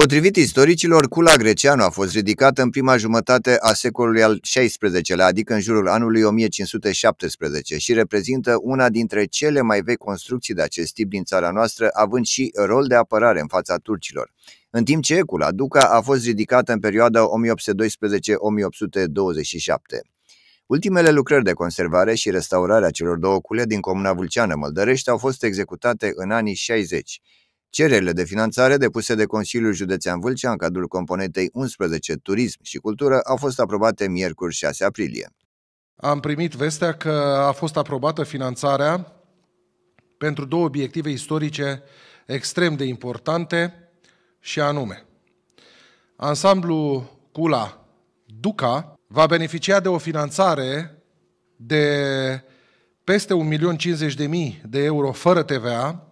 Potrivit istoricilor, cula greceană a fost ridicată în prima jumătate a secolului al XVI-lea, adică în jurul anului 1517 și reprezintă una dintre cele mai vechi construcții de acest tip din țara noastră, având și rol de apărare în fața turcilor. În timp ce cula Duca a fost ridicată în perioada 1812-1827. Ultimele lucrări de conservare și restaurare a celor două cule din comuna Vulceană Măldărești au fost executate în anii 60. Cererile de finanțare depuse de Consiliul Județean Vâlcea în cadrul componentei 11 Turism și Cultură au fost aprobate miercuri 6 aprilie. Am primit vestea că a fost aprobată finanțarea pentru două obiective istorice extrem de importante și anume. Ansamblu Cula Duca va beneficia de o finanțare de peste 1.050.000 de euro fără TVA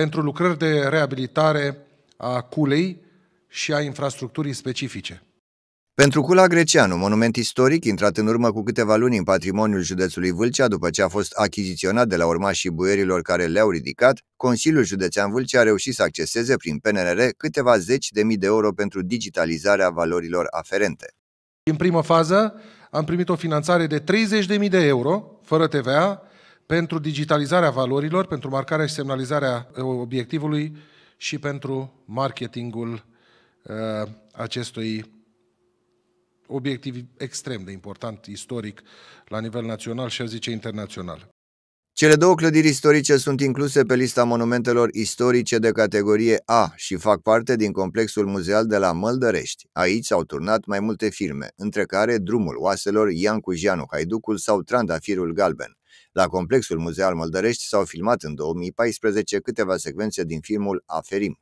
pentru lucrări de reabilitare a culei și a infrastructurii specifice. Pentru Cula Greceanu, monument istoric intrat în urmă cu câteva luni în patrimoniul județului Vâlcea după ce a fost achiziționat de la urmașii buierilor care le-au ridicat, Consiliul Județean Vâlcea a reușit să acceseze prin PNR câteva zeci de mii de euro pentru digitalizarea valorilor aferente. În primă fază am primit o finanțare de 30.000 de euro, fără TVA, pentru digitalizarea valorilor, pentru marcarea și semnalizarea uh, obiectivului și pentru marketingul uh, acestui obiectiv extrem de important, istoric, la nivel național și, a zice, internațional. Cele două clădiri istorice sunt incluse pe lista monumentelor istorice de categorie A și fac parte din complexul muzeal de la Măldărești. Aici s-au turnat mai multe filme, între care Drumul oaselor, Iancu Jeanu Haiducul sau Trandafirul Galben. La Complexul Muzeal Măldărești s-au filmat în 2014 câteva secvențe din filmul Aferim.